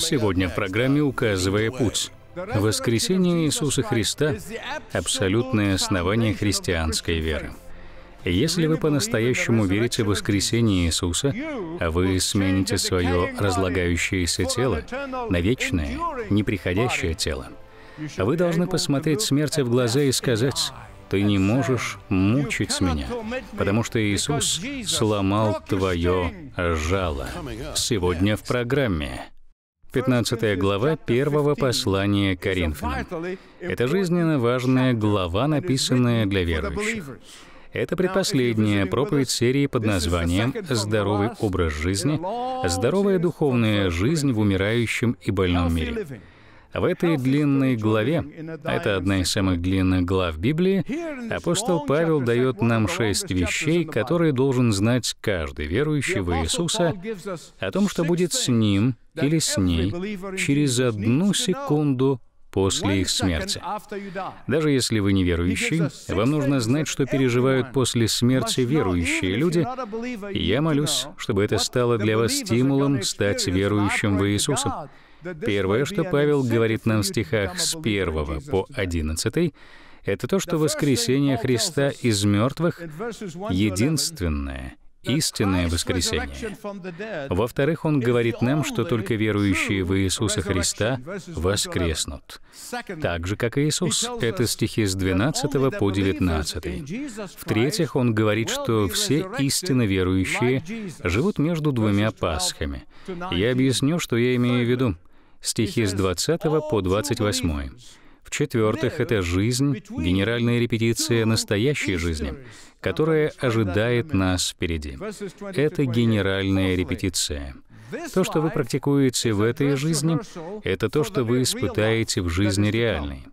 Сегодня в программе «Указывая путь». Воскресение Иисуса Христа – абсолютное основание христианской веры. Если вы по-настоящему верите в воскресение Иисуса, вы смените свое разлагающееся тело на вечное, неприходящее тело. Вы должны посмотреть смерти в глаза и сказать, «Ты не можешь мучить меня, потому что Иисус сломал твое жало». Сегодня в программе 15 глава первого послания Коринфянам. Это жизненно важная глава, написанная для верующих. Это предпоследняя проповедь серии под названием «Здоровый образ жизни. Здоровая духовная жизнь в умирающем и больном мире». В этой длинной главе, это одна из самых длинных глав Библии, апостол Павел дает нам шесть вещей, которые должен знать каждый верующий в Иисуса, о том, что будет с ним или с ней через одну секунду после их смерти. Даже если вы не верующий, вам нужно знать, что переживают после смерти верующие люди. И я молюсь, чтобы это стало для вас стимулом стать верующим в Иисуса. Первое, что Павел говорит нам в стихах с 1 по 11, это то, что воскресение Христа из мертвых — единственное, истинное воскресение. Во-вторых, он говорит нам, что только верующие в Иисуса Христа воскреснут. Так же, как и Иисус. Это стихи с 12 по 19. В-третьих, он говорит, что все истинно верующие живут между двумя Пасхами. Я объясню, что я имею в виду стихи с 20 по 28. В-четвертых, это жизнь, генеральная репетиция настоящей жизни, которая ожидает нас впереди. Это генеральная репетиция. То, что вы практикуете в этой жизни, это то, что вы испытаете в жизни реальной.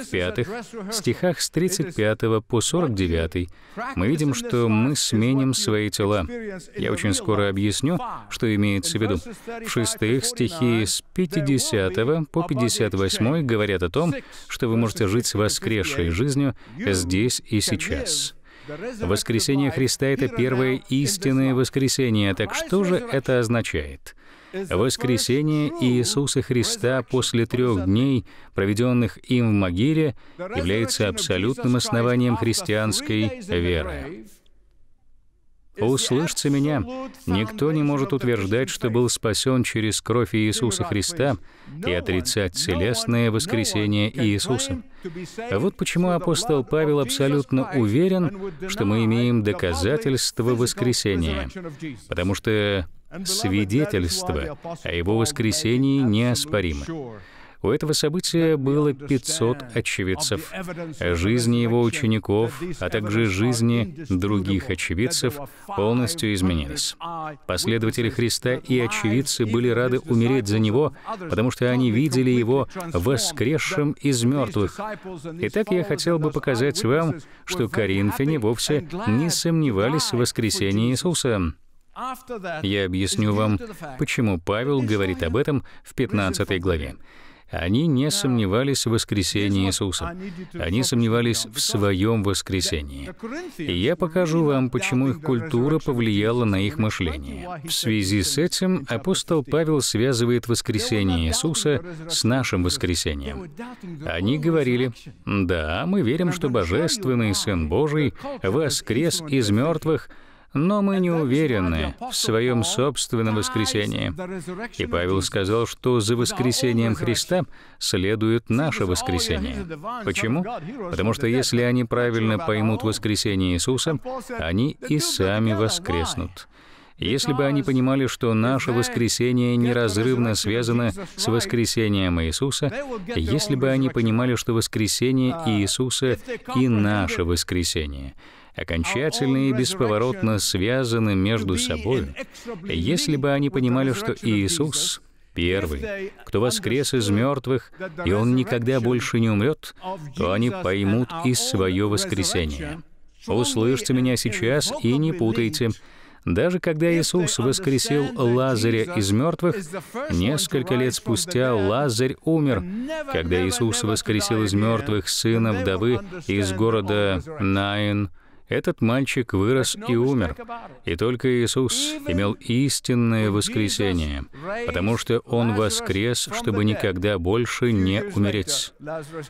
В пятых стихах с 35 по 49 мы видим, что мы сменим свои тела. Я очень скоро объясню, что имеется в виду. В шестых стихи с 50 по 58 говорят о том, что вы можете жить воскресшей жизнью здесь и сейчас. Воскресение Христа — это первое истинное воскресение, так что же это означает? Воскресение Иисуса Христа после трех дней, проведенных им в могиле, является абсолютным основанием христианской веры. «Услышьте меня, никто не может утверждать, что был спасен через кровь Иисуса Христа и отрицать телесное воскресение Иисуса». Вот почему апостол Павел абсолютно уверен, что мы имеем доказательство воскресения, потому что Свидетельство о его воскресении неоспоримо. У этого события было 500 очевидцев. О жизни его учеников, а также жизни других очевидцев полностью изменились. Последователи Христа и очевидцы были рады умереть за Него, потому что они видели Его воскресшим из мертвых. Итак, я хотел бы показать вам, что коринфяне вовсе не сомневались в воскресении Иисуса. Я объясню вам, почему Павел говорит об этом в 15 главе. Они не сомневались в воскресении Иисуса. Они сомневались в своем воскресении. И я покажу вам, почему их культура повлияла на их мышление. В связи с этим апостол Павел связывает воскресение Иисуса с нашим воскресением. Они говорили, «Да, мы верим, что Божественный Сын Божий воскрес из мертвых, но мы не уверены в своем собственном воскресении. И Павел сказал, что за воскресением Христа следует наше воскресение. Почему? Потому что если они правильно поймут воскресение Иисуса, они и сами воскреснут. Если бы они понимали, что наше воскресение неразрывно связано с воскресением Иисуса, если бы они понимали, что воскресение Иисуса и наше воскресение — окончательно и бесповоротно связаны между собой, если бы они понимали, что Иисус первый, кто воскрес из мертвых, и он никогда больше не умрет, то они поймут и свое воскресение. Услышьте меня сейчас и не путайте. Даже когда Иисус воскресил Лазаря из мертвых, несколько лет спустя Лазарь умер. Когда Иисус воскресил из мертвых сына вдовы из города Найн этот мальчик вырос и умер, и только Иисус имел истинное воскресение, потому что Он воскрес, чтобы никогда больше не умереть.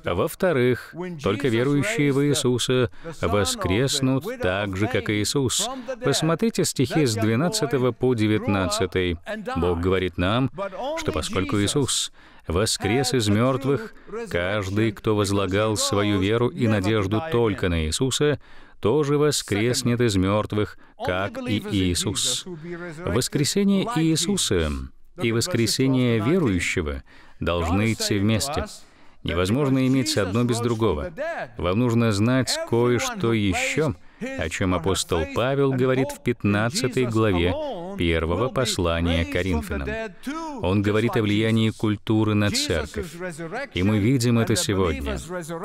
А во-вторых, только верующие в Иисуса воскреснут так же, как Иисус. Посмотрите стихи с 12 по 19. Бог говорит нам, что поскольку Иисус воскрес из мертвых, каждый, кто возлагал свою веру и надежду только на Иисуса, тоже воскреснет из мертвых, как и Иисус. Воскресение Иисуса и воскресение верующего должны идти вместе. Невозможно иметь одно без другого. Вам нужно знать кое-что еще, о чем апостол Павел говорит в 15 главе первого послания Коринфянам. Он говорит о влиянии культуры на церковь. И мы видим это сегодня.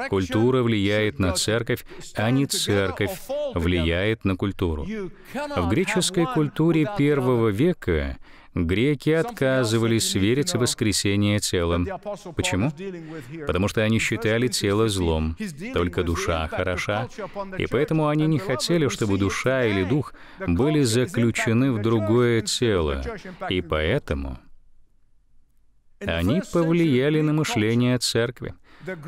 Культура влияет на церковь, а не церковь влияет на культуру. В греческой культуре первого века Греки отказывались верить в воскресение тела. Почему? Потому что они считали тело злом, только душа хороша, и поэтому они не хотели, чтобы душа или дух были заключены в другое тело, и поэтому они повлияли на мышление церкви.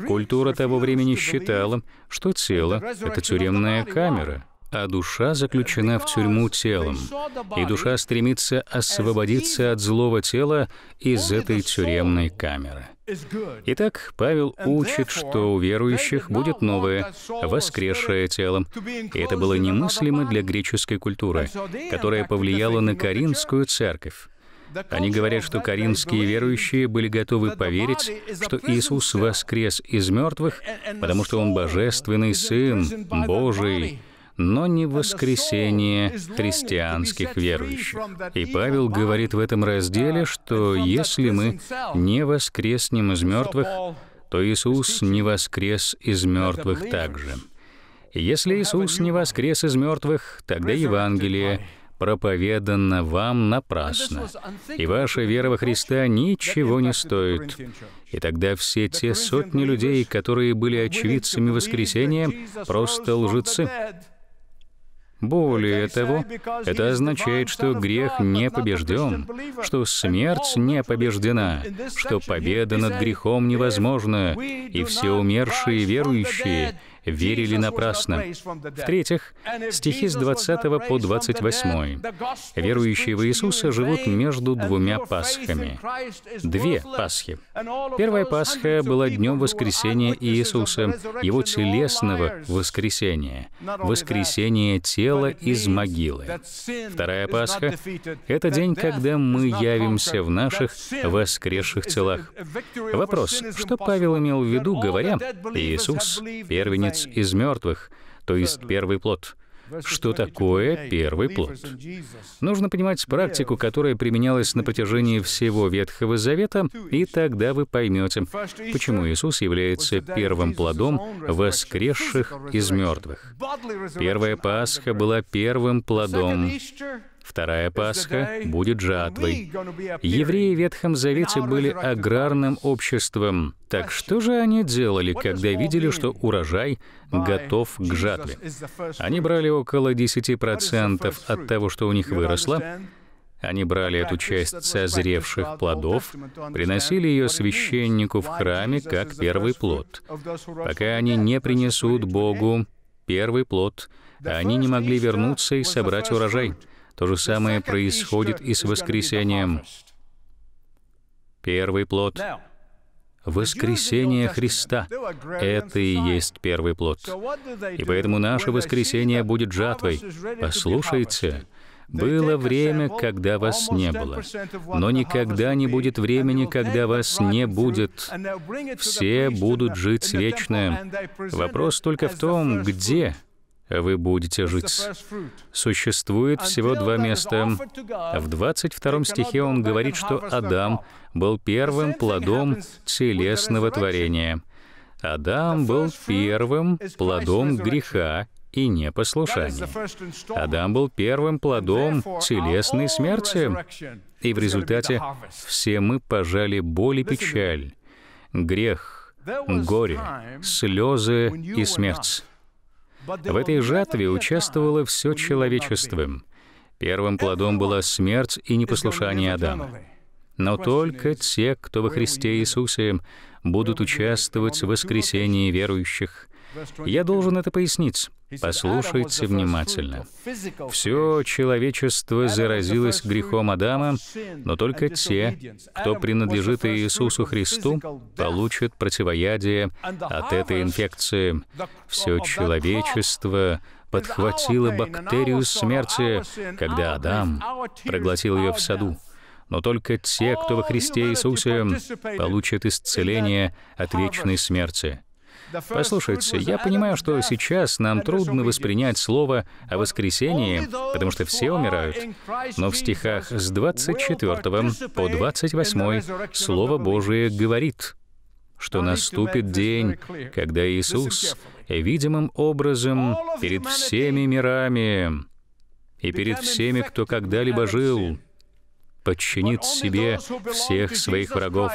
Культура того времени считала, что тело — это тюремная камера — а душа заключена в тюрьму телом, и душа стремится освободиться от злого тела из этой тюремной камеры. Итак, Павел учит, что у верующих будет новое, воскресшее тело. И это было немыслимо для греческой культуры, которая повлияла на Каринскую церковь. Они говорят, что коринфские верующие были готовы поверить, что Иисус воскрес из мертвых, потому что Он божественный Сын, Божий, но не воскресение христианских верующих. И Павел говорит в этом разделе, что если мы не воскреснем из мертвых, то Иисус не воскрес из мертвых также. Если Иисус не воскрес из мертвых, тогда Евангелие проповедано вам напрасно, и ваша вера во Христа ничего не стоит. И тогда все те сотни людей, которые были очевидцами воскресения, просто лжецы. Более того, это означает, что грех не побежден, что смерть не побеждена, что победа над грехом невозможна, и все умершие верующие верили напрасно. В-третьих, стихи с 20 по 28. Верующие в Иисуса живут между двумя Пасхами. Две Пасхи. Первая Пасха была днем воскресения Иисуса, его телесного воскресения, воскресения тела из могилы. Вторая Пасха — это день, когда мы явимся в наших воскресших телах. Вопрос, что Павел имел в виду, говоря, «Иисус, первенец воскресец из мертвых, то есть первый плод. Что такое первый плод? Нужно понимать практику, которая применялась на протяжении всего Ветхого Завета, и тогда вы поймете, почему Иисус является первым плодом воскресших из мертвых. Первая Пасха была первым плодом Вторая Пасха будет жатвой. Евреи в Ветхом Завете были аграрным обществом. Так что же они делали, когда видели, что урожай готов к жатве? Они брали около 10% от того, что у них выросло, они брали эту часть созревших плодов, приносили ее священнику в храме как первый плод. Пока они не принесут Богу первый плод, они не могли вернуться и собрать урожай. То же самое происходит и с воскресением. Первый плод — воскресение Христа. Это и есть первый плод. И поэтому наше воскресение будет жатвой. Послушайте, было время, когда вас не было, но никогда не будет времени, когда вас не будет. Все будут жить вечно. Вопрос только в том, где — вы будете жить. Существует всего два места. В 22 стихе он говорит, что Адам был первым плодом телесного творения. Адам был первым плодом греха и непослушания. Адам был первым плодом телесной смерти, и в результате все мы пожали боль и печаль, грех, горе, слезы и смерть. В этой жатве участвовало все человечество. Первым плодом была смерть и непослушание Адама. Но только те, кто во Христе Иисусе, будут участвовать в воскресении верующих, я должен это пояснить. Послушайте внимательно. Все человечество заразилось грехом Адама, но только те, кто принадлежит Иисусу Христу, получат противоядие от этой инфекции. Все человечество подхватило бактерию смерти, когда Адам проглотил ее в саду но только те, кто во Христе Иисусе, получат исцеление от вечной смерти. Послушайте, я понимаю, что сейчас нам трудно воспринять слово о воскресении, потому что все умирают. Но в стихах с 24 по 28 Слово Божие говорит, что наступит день, когда Иисус видимым образом перед всеми мирами и перед всеми, кто когда-либо жил, подчинит себе всех своих врагов.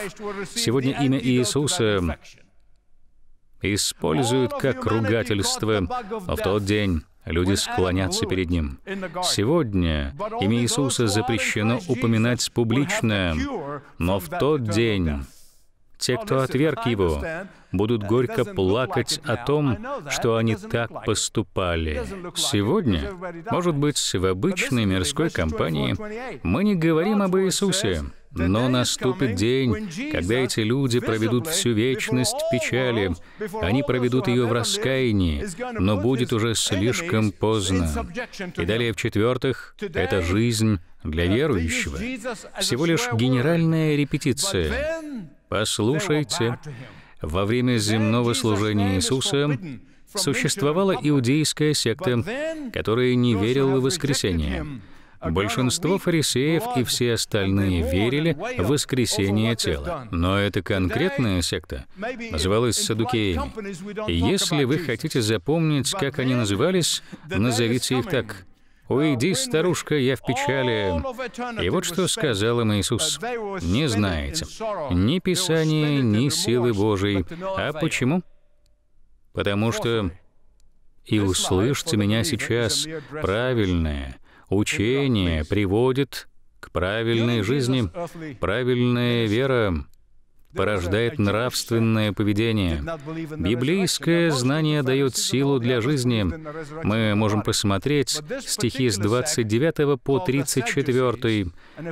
Сегодня имя Иисуса используют как ругательство, но в тот день люди склонятся перед Ним. Сегодня имя Иисуса запрещено упоминать публично, но в тот день те, кто отверг Его, будут горько плакать о том, что они так поступали. Сегодня, может быть, в обычной мирской компании мы не говорим об Иисусе, но наступит день, когда эти люди проведут всю вечность в печали, они проведут ее в раскаянии, но будет уже слишком поздно. И далее, в-четвертых, это жизнь для верующего. Всего лишь генеральная репетиция. Послушайте, во время земного служения Иисуса существовала иудейская секта, которая не верила в воскресение. Большинство фарисеев и все остальные верили в воскресение тела. Но эта конкретная секта называлась садукеями. Если вы хотите запомнить, как они назывались, назовите их так. «Уйди, старушка, я в печали». И вот что сказал им Иисус. «Не знаете ни Писания, ни силы Божией. А почему? Потому что и услышьте меня сейчас, правильное, Учение приводит к правильной жизни. Правильная вера порождает нравственное поведение. Библейское знание дает силу для жизни. Мы можем посмотреть стихи с 29 по 34.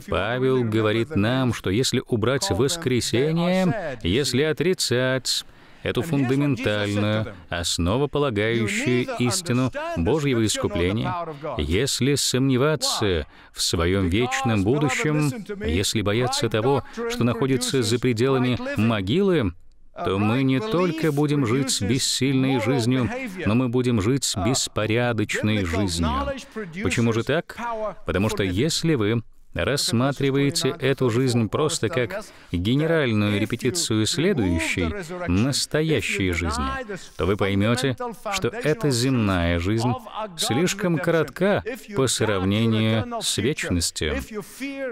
Павел говорит нам, что если убрать воскресение, если отрицать эту фундаментальную, основополагающую истину Божьего искупления, если сомневаться в своем вечном будущем, если бояться того, что находится за пределами могилы, то мы не только будем жить бессильной жизнью, но мы будем жить а беспорядочной жизнью. Почему же так? Потому что если вы рассматриваете эту жизнь просто как генеральную репетицию следующей, настоящей жизни, то вы поймете, что эта земная жизнь слишком коротка по сравнению с вечностью.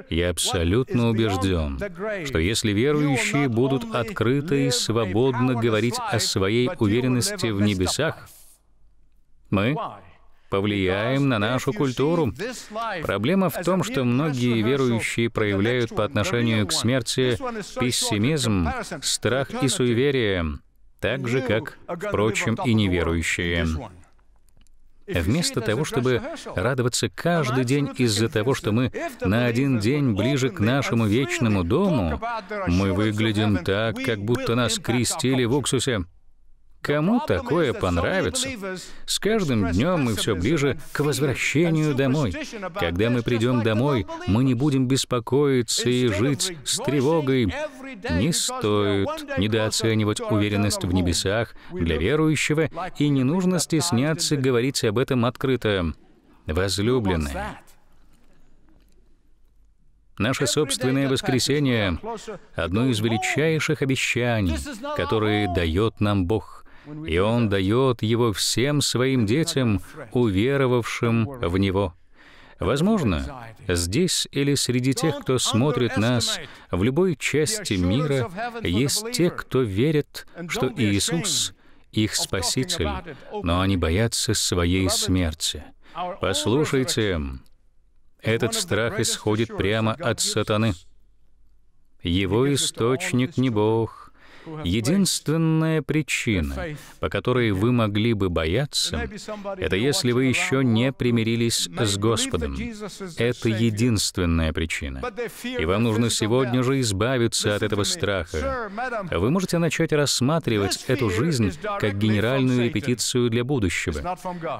Я абсолютно убежден, что если верующие будут открыто и свободно говорить о своей уверенности в небесах, мы повлияем на нашу культуру. Проблема в том, что многие верующие проявляют по отношению к смерти пессимизм, страх и суеверие, так же, как, впрочем, и неверующие. Вместо того, чтобы радоваться каждый день из-за того, что мы на один день ближе к нашему вечному дому, мы выглядим так, как будто нас крестили в уксусе. Кому такое понравится? С каждым днем мы все ближе к возвращению домой. Когда мы придем домой, мы не будем беспокоиться и жить с тревогой. Не стоит недооценивать уверенность в небесах для верующего, и не нужно стесняться говорить об этом открыто. Возлюбленные, Наше собственное воскресение — одно из величайших обещаний, которые дает нам Бог и Он дает его всем своим детям, уверовавшим в Него. Возможно, здесь или среди тех, кто смотрит нас, в любой части мира есть те, кто верит, что Иисус — их Спаситель, но они боятся своей смерти. Послушайте, этот страх исходит прямо от сатаны. Его источник не Бог, Единственная причина, по которой вы могли бы бояться, это если вы еще не примирились с Господом. Это единственная причина. И вам нужно сегодня же избавиться от этого страха. Вы можете начать рассматривать эту жизнь как генеральную репетицию для будущего.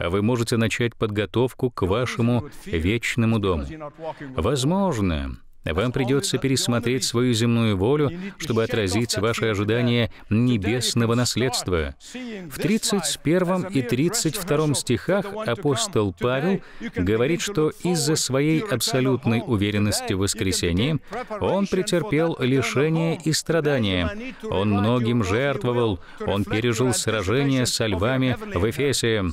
Вы можете начать подготовку к вашему вечному дому. Возможно, вам придется пересмотреть свою земную волю, чтобы отразить ваши ожидания небесного наследства. В 31 и 32 стихах апостол Павел говорит, что из-за своей абсолютной уверенности в воскресении он претерпел лишение и страдания. Он многим жертвовал, он пережил сражение со львами в Эфесе.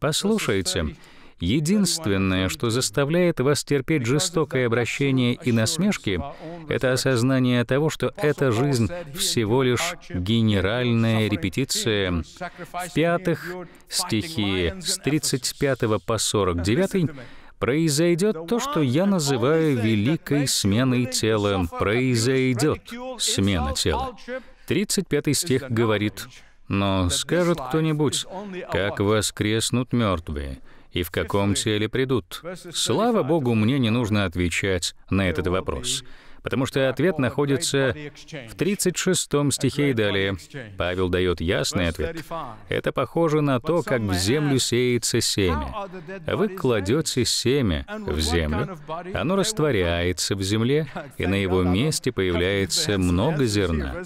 Послушайте, Единственное, что заставляет вас терпеть жестокое обращение и насмешки, это осознание того, что эта жизнь всего лишь генеральная репетиция. В-пятых, стихи с 35 по 49 Произойдет то, что я называю великой сменой тела. Произойдет смена тела. 35 стих говорит, «Но скажет кто-нибудь, как воскреснут мертвые, и в каком теле придут. Слава Богу, мне не нужно отвечать на этот вопрос, потому что ответ находится в 36 стихе и далее. Павел дает ясный ответ. Это похоже на то, как в землю сеется семя. Вы кладете семя в землю, оно растворяется в земле, и на его месте появляется много зерна.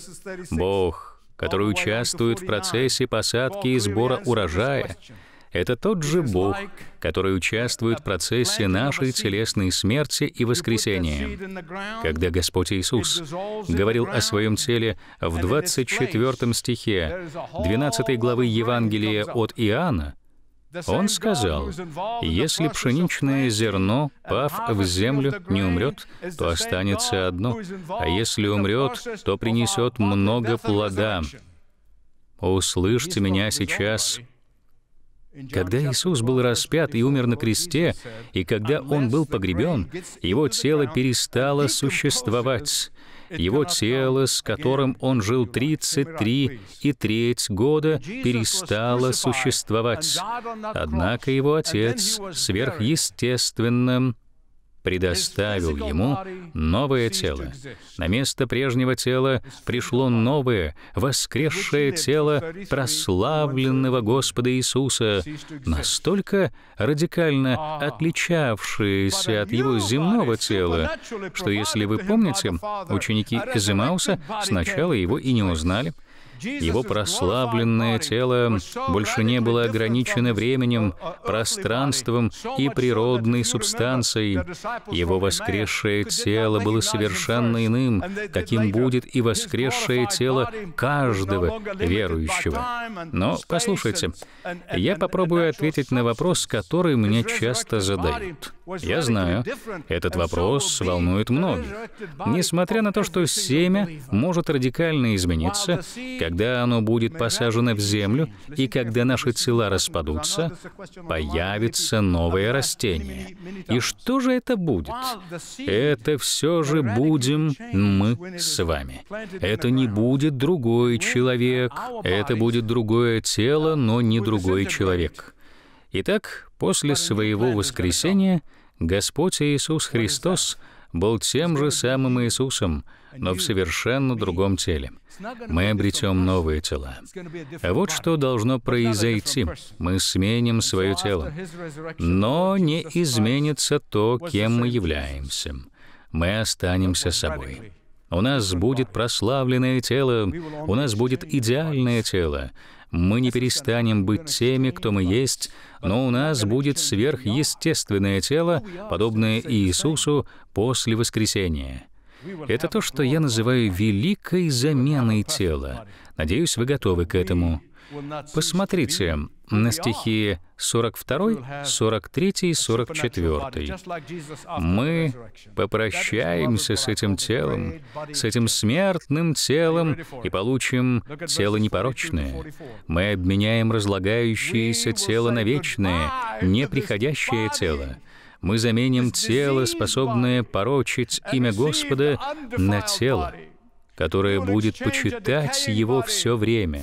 Бог который участвует в процессе посадки и сбора урожая, это тот же Бог, который участвует в процессе нашей телесной смерти и воскресения. Когда Господь Иисус говорил о своем теле в 24 стихе 12 главы Евангелия от Иоанна, он сказал, «Если пшеничное зерно, пав в землю, не умрет, то останется одно, а если умрет, то принесет много плода». Услышьте меня сейчас, когда Иисус был распят и умер на кресте, и когда Он был погребен, Его тело перестало существовать. Его тело, с которым он жил 33 и треть года, перестало существовать. Однако его отец сверхъестественным предоставил ему новое тело. На место прежнего тела пришло новое, воскресшее тело прославленного Господа Иисуса, настолько радикально отличавшееся от его земного тела, что, если вы помните, ученики из Эмауса сначала его и не узнали, его прославленное тело больше не было ограничено временем, uh, uh, пространством и природной субстанцией. Его воскресшее тело было совершенно иным, каким будет и воскресшее тело каждого верующего. Но послушайте, я попробую ответить на вопрос, который мне часто задают. Я знаю, этот вопрос волнует многих. Несмотря на то, что семя может радикально измениться, как когда оно будет посажено в землю, и когда наши тела распадутся, появится новое растение. И что же это будет? Это все же будем мы с вами. Это не будет другой человек, это будет другое тело, но не другой человек. Итак, после своего воскресения Господь Иисус Христос был тем же самым Иисусом, но в совершенно другом теле. Мы обретем новые тела. А вот что должно произойти. Мы сменим свое тело. Но не изменится то, кем мы являемся. Мы останемся собой. У нас будет прославленное тело, у нас будет идеальное тело. Мы не перестанем быть теми, кто мы есть, но у нас будет сверхъестественное тело, подобное Иисусу после воскресения. Это то, что я называю великой заменой тела. Надеюсь, вы готовы к этому. Посмотрите на стихи 42, 43, и 44. Мы попрощаемся с этим телом, с этим смертным телом и получим тело непорочное. Мы обменяем разлагающееся тело на вечное, неприходящее тело мы заменим тело, способное порочить имя Господа, на тело, которое будет почитать его все время.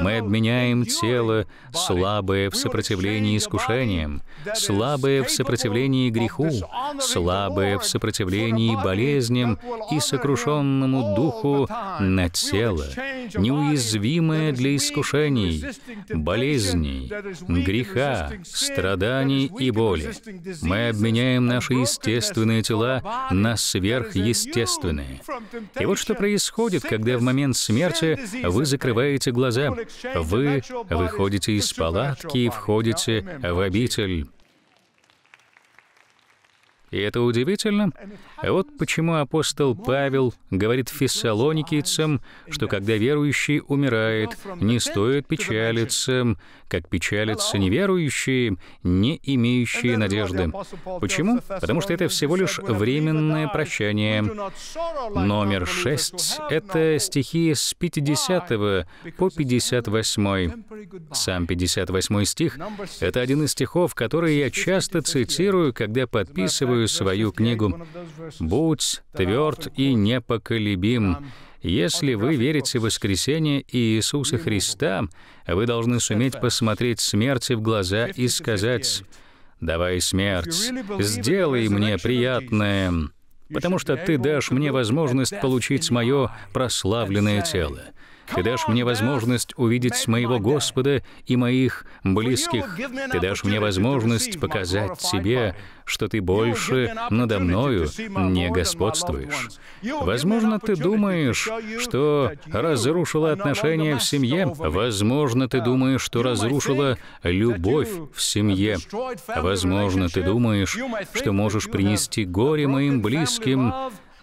Мы обменяем тело, слабое в сопротивлении искушениям, слабое в сопротивлении греху, слабое в сопротивлении болезням и сокрушенному духу на тело, неуязвимое для искушений, болезней, греха, страданий и боли. Мы обменяем наши естественные тела на сверхъестественные. И вот что происходит происходит, когда в момент смерти вы закрываете глаза? Вы выходите из палатки и входите в обитель. И это удивительно. Вот почему апостол Павел говорит фессалоникийцам, что когда верующий умирает, не стоит печалиться, как печалятся неверующие, не имеющие надежды. Почему? Потому что это всего лишь временное прощание. Номер 6 — это стихи с 50 по 58. Сам 58 стих — это один из стихов, которые я часто цитирую, когда подписываю первую свою книгу. «Будь тверд и непоколебим». Если вы верите в воскресение Иисуса Христа, вы должны суметь посмотреть смерти в глаза и сказать, «Давай смерть, сделай мне приятное» потому что ты дашь мне возможность получить мое прославленное тело. Ты дашь мне возможность увидеть моего Господа и моих близких. Ты дашь мне возможность показать себе, что ты больше надо мною не господствуешь. Возможно, ты думаешь, что разрушила отношения в семье. Возможно, ты думаешь, что разрушила любовь в семье. Возможно, ты думаешь, что можешь принести горе моим близким.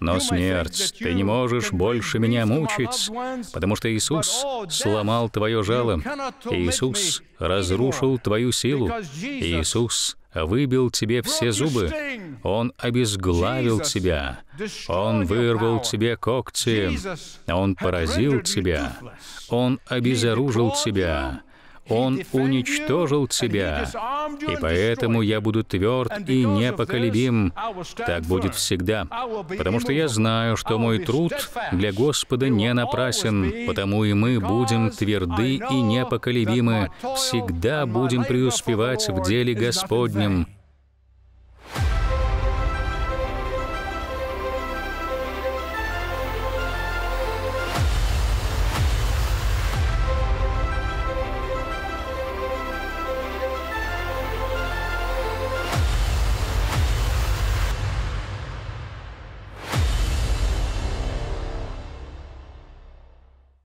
Но, смерть, ты не можешь больше меня мучить, потому что Иисус oh, сломал твое жало, Иисус разрушил твою силу, Иисус выбил тебе все зубы, Он обезглавил тебя, Он вырвал тебе когти, Он поразил тебя, Он обезоружил тебя, он уничтожил тебя, и поэтому я буду тверд и непоколебим. Так будет всегда, потому что я знаю, что мой труд для Господа не напрасен, потому и мы будем тверды и непоколебимы, всегда будем преуспевать в деле Господнем.